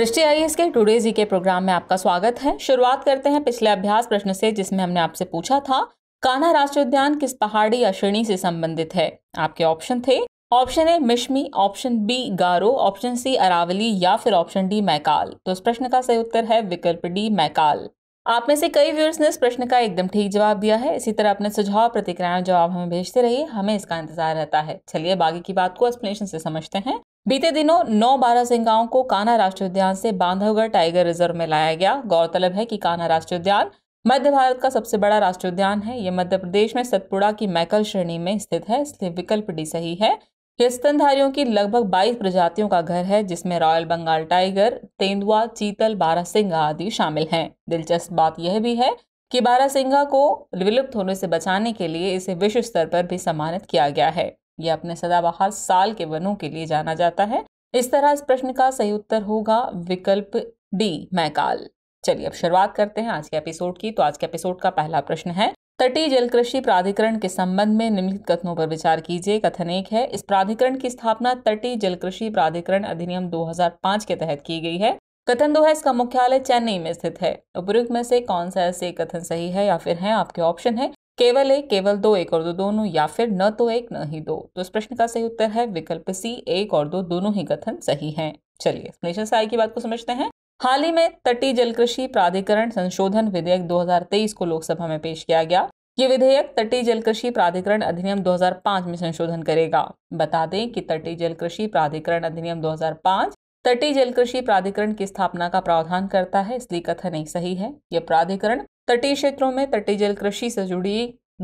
दृष्टि आई इसके टुडे जी के प्रोग्राम में आपका स्वागत है शुरुआत करते हैं पिछले अभ्यास प्रश्न से जिसमें हमने आपसे पूछा था कान्हा राष्ट्रीय उद्यान किस पहाड़ी या श्रेणी से संबंधित है आपके ऑप्शन थे option A Mishmi option B Garo option C Aravalli या फिर ऑप्शन डी मैकाल तो इस प्रश्न का सही उत्तर है विकल्प डी मैकाल आप में से कई व्यूअर्स ने इस प्रश्न का एकदम ठीक जवाब दिया है इसी तरह अपने सुझाव प्रतिक्रिया जवाब हमें भेजते रहिए हमें इसका इंतजार रहता है चलिए बाकी की बात को एक्सप्लेनेशन से समझते हैं बीते दिनों नौ बारह सिंगाओं को कान्हा राष्ट्रीय उद्यान से बांधवगढ़ टाइगर रिजर्व में लाया गया गौरतलब है कि कान्हा राष्ट्रीय उद्यान मध्य भारत का सबसे बड़ा राष्ट्रीय उद्यान है ये मध्य प्रदेश में सतपुड़ा की मैकल श्रेणी में स्थित है इसलिए विकल्प डी सही है यह स्तनधारियों की लगभग 22 प्रजातियों का घर है जिसमें रॉयल बंगाल टाइगर तेंदुआ चीतल बारह सिंह आदि शामिल हैं दिलचस्प बात यह भी है कि बारह को विलुप्त होने से बचाने के लिए इसे विश्व स्तर पर भी सम्मानित किया गया है यह अपने सदाबहार साल के वनों के लिए जाना जाता है इस तरह इस प्रश्न का सही उत्तर होगा विकल्प डी मैकाल चलिए अब शुरुआत करते हैं आज के एपिसोड की तो आज के एपिसोड का पहला प्रश्न है तटीय जल कृषि प्राधिकरण के संबंध में निम्नलिखित कथनों पर विचार कीजिए कथन एक है इस प्राधिकरण की स्थापना तटीय जल कृषि प्राधिकरण अधिनियम 2005 के तहत की गई है कथन दो है इसका मुख्यालय चेन्नई में स्थित है उपयुक्त में से कौन सा ऐसे कथन सही है या फिर है आपके ऑप्शन है केवल एक केवल दो एक और दो दोनों या फिर न तो एक न ही दो तो इस प्रश्न का सही उत्तर है विकल्प सी एक और दो दोनों ही कथन सही हैं चलिए नेशन से की बात को समझते हैं हाल ही में तटीय जल कृषि प्राधिकरण संशोधन विधेयक 2023 को लोकसभा में पेश किया गया ये विधेयक तटीय जल कृषि प्राधिकरण अधिनियम 2005 में संशोधन करेगा बता दें कि तटीय जल कृषि प्राधिकरण अधिनियम 2005 तटीय जल कृषि प्राधिकरण की स्थापना का प्रावधान करता है इसलिए कथन नहीं सही है यह प्राधिकरण तटीय क्षेत्रों में तटीय जल कृषि से जुड़ी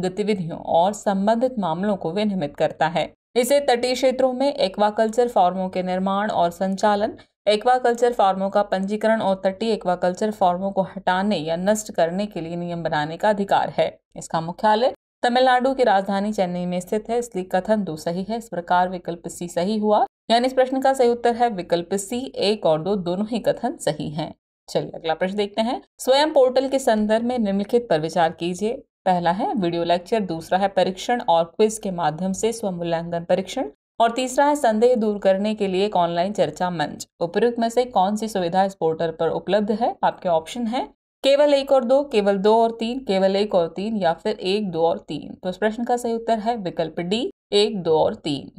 गतिविधियों और संबंधित मामलों को विनियमित करता है इसे तटीय क्षेत्रों में एक्वाकल्चर फार्मों के निर्माण और संचालन एक्वाकल्चर फार्मों का पंजीकरण और तटीय एक्वाकल्चर फार्मों को हटाने या नष्ट करने के लिए नियम बनाने का अधिकार है इसका मुख्यालय तमिलनाडु की राजधानी चेन्नई में स्थित है इसलिए कथन दो सही है इस प्रकार विकल्प सी सही हुआ यानी इस प्रश्न का सही उत्तर है विकल्प सी एक और दो दोनों ही कथन सही हैं चलिए अगला प्रश्न देखते हैं स्वयं पोर्टल के संदर्भ में निम्नलिखित पर विचार कीजिए पहला है वीडियो लेक्चर दूसरा है परीक्षण और क्विज के माध्यम से स्व मूल्यांकन परीक्षण और तीसरा है संदेह दूर करने के लिए एक ऑनलाइन चर्चा मंच उपयुक्त में से कौन सी सुविधा इस पोर्टल पर उपलब्ध है आपके ऑप्शन है केवल एक और दो केवल दो और तीन केवल एक और तीन या फिर एक दो और तीन तो इस प्रश्न का सही उत्तर है विकल्प डी एक दो और तीन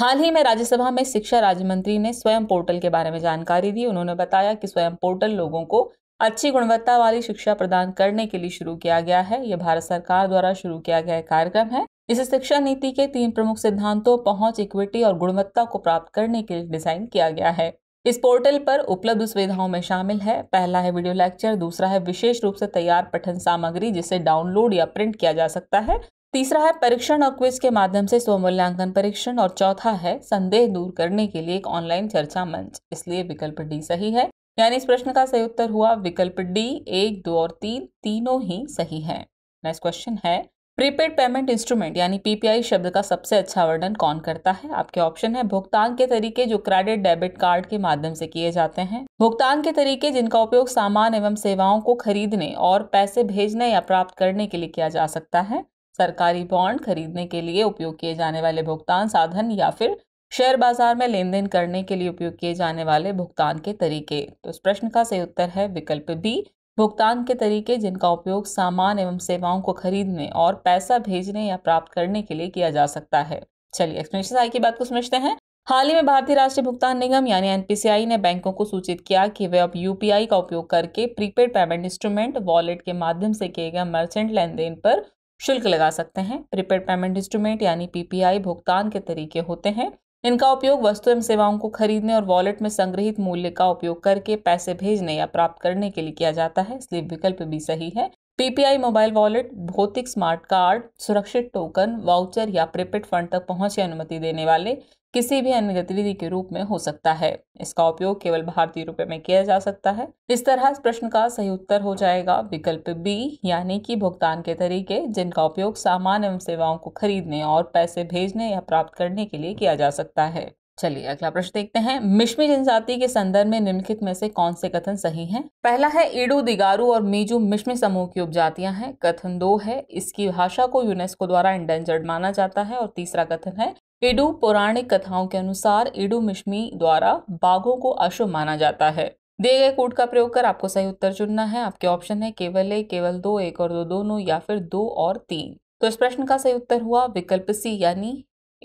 हाल ही में राज्यसभा में शिक्षा राज्य मंत्री ने स्वयं पोर्टल के बारे में जानकारी दी उन्होंने बताया कि स्वयं पोर्टल लोगों को अच्छी गुणवत्ता वाली शिक्षा प्रदान करने के लिए शुरू किया गया है यह भारत सरकार द्वारा शुरू किया गया कार्यक्रम है इस शिक्षा नीति के तीन प्रमुख सिद्धांतों पहुंच इक्विटी और गुणवत्ता को प्राप्त करने के लिए डिजाइन किया गया है इस पोर्टल पर उपलब्ध सुविधाओं में शामिल है पहला है वीडियो लेक्चर दूसरा है विशेष रूप से तैयार पठन सामग्री जिसे डाउनलोड या प्रिंट किया जा सकता है तीसरा है परीक्षण और क्विज के माध्यम से स्वमूल्यांकन परीक्षण और चौथा है संदेह दूर करने के लिए एक ऑनलाइन चर्चा मंच इसलिए विकल्प डी सही है यानी इस प्रश्न का सही उत्तर हुआ विकल्प डी एक दो और तीन तीनों ही सही है नेक्स्ट क्वेश्चन है प्रीपेड पेमेंट इंस्ट्रूमेंट यानी पीपीआई शब्द का सबसे अच्छा वर्णन कौन करता है आपके ऑप्शन है भुगतान के तरीके जो क्रेडिट डेबिट कार्ड के माध्यम से किए जाते हैं भुगतान के तरीके जिनका उपयोग सामान एवं सेवाओं को खरीदने और पैसे भेजने या प्राप्त करने के लिए किया जा सकता है सरकारी बॉन्ड खरीदने के लिए उपयोग किए जाने वाले भुगतान साधन या फिर शेयर बाजार में लेन देन करने के लिए उपयोग किए जाने वाले भुगतान के तरीके तो इस प्रश्न का सही उत्तर है विकल्प बी भुगतान के तरीके जिनका उपयोग सामान एवं सेवाओं को खरीदने और पैसा भेजने या प्राप्त करने के लिए किया जा सकता है चलिए एक्सप्लेनेशन आई की बात को समझते हैं हाल ही में भारतीय राष्ट्रीय भुगतान निगम यानी एनपीसीआई ने बैंकों को सूचित किया कि वे अब यूपीआई का उपयोग करके प्रीपेड पेमेंट इंस्ट्रूमेंट वॉलेट के माध्यम से किए गए मर्चेंट लेन देन पर शुल्क लगा सकते हैं प्रीपेड पेमेंट इंस्ट्रूमेंट यानी पीपीआई भुगतान के तरीके होते हैं इनका उपयोग वस्तु एवं सेवाओं को खरीदने और वॉलेट में संग्रहित मूल्य का उपयोग करके पैसे भेजने या प्राप्त करने के लिए किया जाता है इसलिए विकल्प भी सही है पीपीआई मोबाइल वॉलेट भौतिक स्मार्ट कार्ड सुरक्षित टोकन वाउचर या प्रीपेड फंड तक पहुंच की अनुमति देने वाले किसी भी अन्य गतिविधि के रूप में हो सकता है इसका उपयोग केवल भारतीय रुपए में किया जा सकता है इस तरह इस प्रश्न का सही उत्तर हो जाएगा विकल्प बी यानी कि भुगतान के तरीके जिनका उपयोग सामान एवं सेवाओं को खरीदने और पैसे भेजने या प्राप्त करने के लिए किया जा सकता है चलिए अगला प्रश्न देखते हैं मिश्मी जनजाति के संदर्भ में निम्नलिखित में से कौन से कथन सही हैं? पहला है ईडू दिगारू और मीजू मिश्मी समूह की उपजातियां हैं कथन दो है इसकी भाषा को यूनेस्को द्वारा इंडेंजर्ड माना जाता है और तीसरा कथन है ईडू पौराणिक कथाओं के अनुसार ईडू मिश्मी द्वारा बाघों को अशुभ माना जाता है दिए गए कोड का प्रयोग कर आपको सही उत्तर चुनना है आपके ऑप्शन है केवल एक केवल दो एक और दो दोनों या फिर दो और तीन तो इस प्रश्न का सही उत्तर हुआ विकल्प सी यानी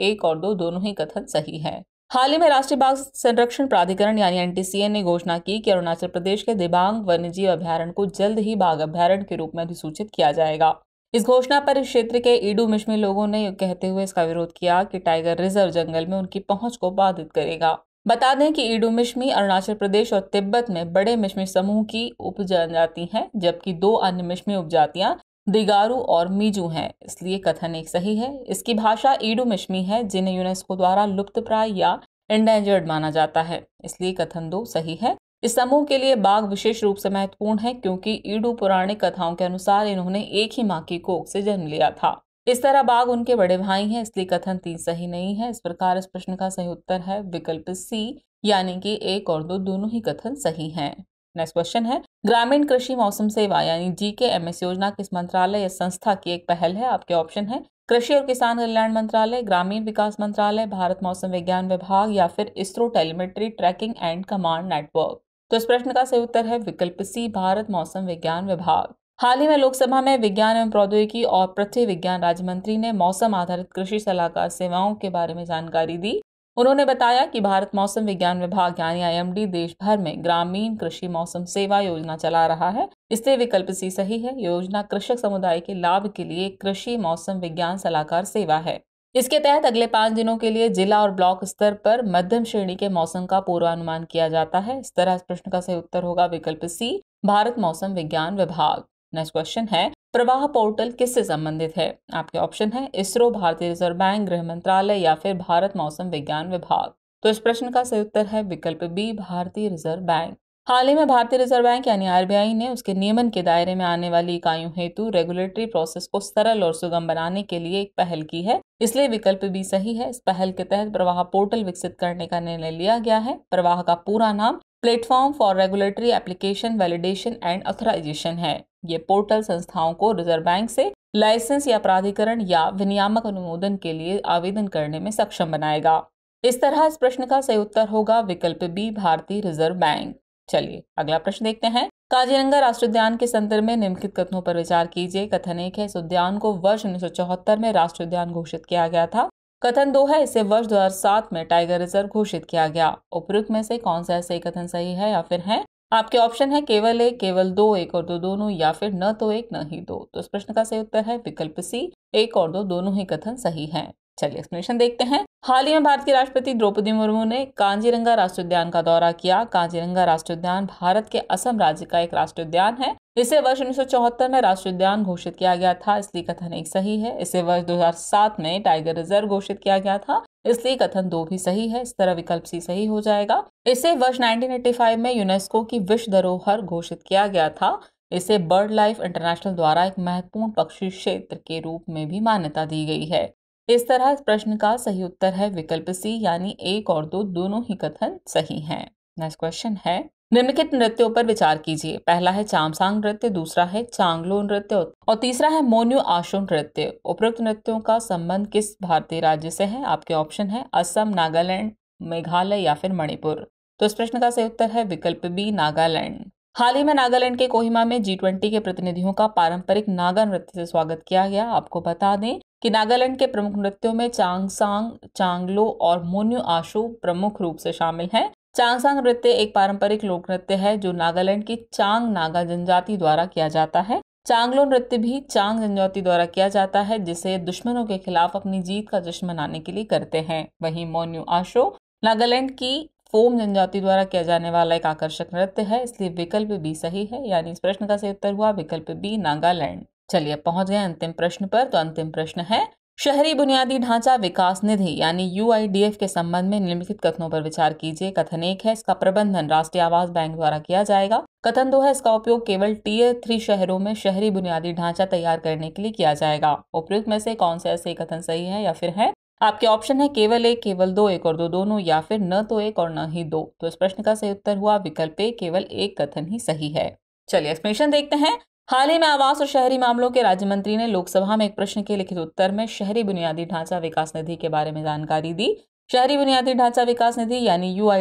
एक और दो दोनों ही कथन सही है हाल ही में राष्ट्रीय बाघ संरक्षण प्राधिकरण यानी एनटीसीए ने घोषणा की कि अरुणाचल प्रदेश के दिबांग वन्यजीव अभ्यारण्य को जल्द ही बाघ अभ्यारण्य के रूप में अधिसूचित किया जाएगा इस घोषणा पर इस क्षेत्र के ईडू मिश्मी लोगों ने कहते हुए इसका विरोध किया कि टाइगर रिजर्व जंगल में उनकी पहुंच को बाधित करेगा बता दें कि ईडू मिश्मी अरुणाचल प्रदेश और तिब्बत में बड़े मिश्मी समूह की उपजनजाति हैं जबकि दो अन्य मिश्मी उपजातियां दिगारू और मीजू हैं इसलिए कथन एक सही है इसकी भाषा ईडो मिश्मी है जिन्हें यूनेस्को द्वारा लुप्त प्राय या इंडेंजर्ड माना जाता है इसलिए कथन दो सही है इस समूह के लिए बाघ विशेष रूप से महत्वपूर्ण है क्योंकि ईडू पुराणिक कथाओं के अनुसार इन्होंने एक ही माँ की कोख से जन्म लिया था इस तरह बाघ उनके बड़े भाई हैं इसलिए कथन तीन सही नहीं है इस प्रकार इस प्रश्न का सही उत्तर है विकल्प सी यानी कि एक और दो दोनों ही कथन सही हैं नेक्स्ट क्वेश्चन है ग्रामीण कृषि मौसम सेवा यानी जी के एम एस योजना किस मंत्रालय या संस्था की एक पहल है आपके ऑप्शन है कृषि और किसान कल्याण मंत्रालय ग्रामीण विकास मंत्रालय भारत मौसम विज्ञान विभाग या फिर ISRO telemetry tracking and command network तो इस प्रश्न का सही उत्तर है विकल्प सी भारत मौसम विज्ञान विभाग हाल ही में लोकसभा में विज्ञान एवं प्रौद्योगिकी और पृथ्वी विज्ञान राज्य मंत्री ने मौसम आधारित कृषि सलाहकार सेवाओं के बारे में जानकारी दी उन्होंने बताया कि भारत मौसम विज्ञान विभाग यानी आईएमडी देश भर में ग्रामीण कृषि मौसम सेवा योजना चला रहा है इसलिए विकल्प सी सही है योजना कृषक समुदाय के लाभ के लिए कृषि मौसम विज्ञान सलाहकार सेवा है इसके तहत अगले पाँच दिनों के लिए जिला और ब्लॉक स्तर पर मध्यम श्रेणी के मौसम का पूर्वानुमान किया जाता है इस तरह इस प्रश्न का सही उत्तर होगा विकल्प सी भारत मौसम विज्ञान विभाग नेक्स्ट क्वेश्चन है प्रवाह पोर्टल किससे संबंधित है आपके ऑप्शन है इसरो भारतीय रिजर्व बैंक गृह मंत्रालय या फिर भारत मौसम विज्ञान विभाग तो इस प्रश्न का सही उत्तर है विकल्प बी भारतीय रिजर्व बैंक हाल ही में भारतीय रिजर्व बैंक यानी आरबीआई ने उसके नियमन के दायरे में आने वाली इकाइयों हेतु रेगुलेटरी प्रोसेस को सरल और सुगम बनाने के लिए एक पहल की है इसलिए विकल्प भी सही है इस पहल के तहत प्रवाह पोर्टल विकसित करने का निर्णय लिया गया है प्रवाह का पूरा नाम platform for regulatory application validation and authorisation है ये पोर्टल संस्थाओं को रिजर्व बैंक से लाइसेंस या प्राधिकरण या विनियामक अनुमोदन के लिए आवेदन करने में सक्षम बनाएगा इस तरह इस प्रश्न का सही उत्तर होगा विकल्प बी भारतीय रिजर्व बैंक चलिए अगला प्रश्न देखते हैं काजीरंगा राष्ट्रीय उद्यान के संदर्भ में निम्नलिखित कथनों पर विचार कीजिए कथन एक है इस उद्यान को वर्ष उन्नीस में राष्ट्रीय उद्यान घोषित किया गया था कथन दो है इसे वर्ष 2007 में टाइगर रिजर्व घोषित किया गया उपयुक्त में से कौन सा सही कथन सही है या फिर है आपके ऑप्शन है केवल एक केवल दो एक और दो दोनों या फिर न तो एक न ही दो तो इस प्रश्न का सही उत्तर है विकल्प सी एक और दो दोनों ही कथन सही है चलिए एक्सप्लेनेशन देखते हैं हाल ही में भारत के राष्ट्रपति द्रौपदी मुर्मू ने कांजीरंगा राष्ट्रीय उद्यान का दौरा किया कांजीरंगा राष्ट्रीय उद्यान भारत के असम राज्य का एक राष्ट्रीय उद्यान है इसे वर्ष उन्नीस में राष्ट्रीय उद्यान घोषित किया गया था इसलिए कथन एक सही है इसे वर्ष 2007 में टाइगर रिजर्व घोषित किया गया था इसलिए कथन दो भी सही है इस तरह विकल्प सी सही हो जाएगा इसे वर्ष 1985 में यूनेस्को की विश्व धरोहर घोषित किया गया था इसे बर्ड लाइफ इंटरनेशनल द्वारा एक महत्वपूर्ण पक्षी क्षेत्र के रूप में भी मान्यता दी गई है इस तरह प्रश्न का सही उत्तर है विकल्प सी यानी एक और दो दोनों ही कथन सही हैं नेक्स्ट क्वेश्चन है निम्नलिखित नृत्यों पर विचार कीजिए पहला है चामसांग नृत्य दूसरा है चांगलो नृत्य और तीसरा है मोन्यू आशो नृत्य उपरोक्त नृत्यों का संबंध किस भारतीय राज्य से है आपके ऑप्शन है असम नागालैंड मेघालय या फिर मणिपुर तो इस प्रश्न का सही उत्तर है विकल्प बी नागालैंड हाल ही में नागालैंड के कोहिमा में जी ट्वेंटी के प्रतिनिधियों का पारंपरिक नागा नृत्य से स्वागत किया गया आपको बता दें कि नागालैंड के प्रमुख नृत्यों में चांगसांग चांगलो और मोन्यू आशु प्रमुख रूप से शामिल हैं चांगसांग नृत्य एक पारंपरिक लोक नृत्य है जो नागालैंड की चांग नागा जनजाति द्वारा किया जाता है चांगलो नृत्य भी चांग जनजाति द्वारा किया जाता है जिसे दुश्मनों के खिलाफ अपनी जीत का जश्न मनाने के लिए करते हैं वहीं मोन्यू आशो नागालैंड की फोम जनजाति द्वारा किया जाने वाला एक आकर्षक नृत्य है इसलिए विकल्प बी सही है यानी इस प्रश्न का सही उत्तर हुआ विकल्प बी नागालैंड चलिए पहुंच गए अंतिम प्रश्न पर तो अंतिम प्रश्न है शहरी बुनियादी ढांचा विकास निधि यानी यू के संबंध में निम्नलिखित कथनों पर विचार कीजिए कथन एक है इसका प्रबंधन राष्ट्रीय आवास बैंक द्वारा किया जाएगा कथन दो है इसका उपयोग केवल टीयर थ्री शहरों में शहरी बुनियादी ढांचा तैयार करने के लिए किया जाएगा उपयुक्त में से कौन से ऐसे कथन सही है या फिर है आपके ऑप्शन है केवल एक केवल दो एक और दो दोनों या फिर न तो एक और न ही दो तो इस प्रश्न का सही उत्तर हुआ विकल्प ए केवल एक कथन ही सही है चलिए एक्सप्लेनेशन देखते हैं हाल ही में आवास और शहरी मामलों के राज्य मंत्री ने लोकसभा में एक प्रश्न के लिखित उत्तर में शहरी बुनियादी ढांचा विकास निधि के बारे में जानकारी दी शहरी बुनियादी ढांचा विकास निधि यानी यू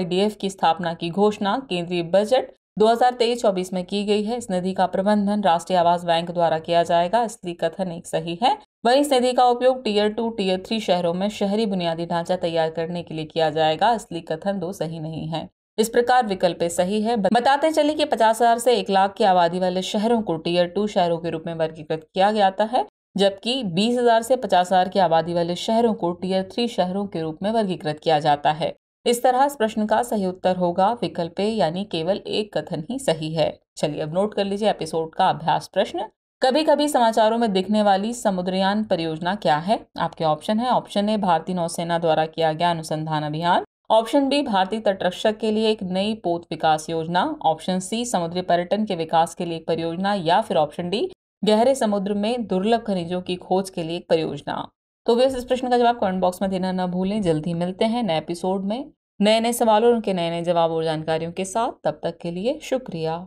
की स्थापना की घोषणा केंद्रीय बजट 2023-24 में की गई है इस निधि का प्रबंधन राष्ट्रीय आवास बैंक द्वारा किया जाएगा इसलिए कथन एक सही है वही इस निधि का उपयोग टीयर टू टीयर थ्री शहरों में शहरी बुनियादी ढांचा तैयार करने के लिए किया जाएगा इसलिए कथन दो सही नहीं है इस प्रकार विकल्प सही है बताते चले कि पचास हजार से एक लाख की आबादी वाले शहरों को टीयर टू शहरों के रूप में वर्गीकृत किया जाता है जबकि बीस हजार से पचास हजार की आबादी वाले शहरों को टीयर थ्री शहरों के रूप में वर्गीकृत किया जाता है इस तरह इस प्रश्न का सही उत्तर होगा विकल्प यानी केवल एक कथन ही सही है चलिए अब नोट कर लीजिए एपिसोड का अभ्यास प्रश्न कभी कभी समाचारों में दिखने वाली समुद्रयान परियोजना क्या है आपके ऑप्शन है ऑप्शन ए भारतीय नौसेना द्वारा किया गया अनुसंधान अभियान ऑप्शन बी भारतीय तटरक्षक के लिए एक नई पोत विकास योजना ऑप्शन सी समुद्री पर्यटन के विकास के लिए एक परियोजना या फिर ऑप्शन डी गहरे समुद्र में दुर्लभ खनिजों की खोज के लिए एक परियोजना तो वे इस प्रश्न का जवाब कमेंट बॉक्स में देना न भूलें जल्दी मिलते हैं नए एपिसोड में नए नए सवालों और उनके नए नए जवाब और जानकारियों के साथ तब तक के लिए शुक्रिया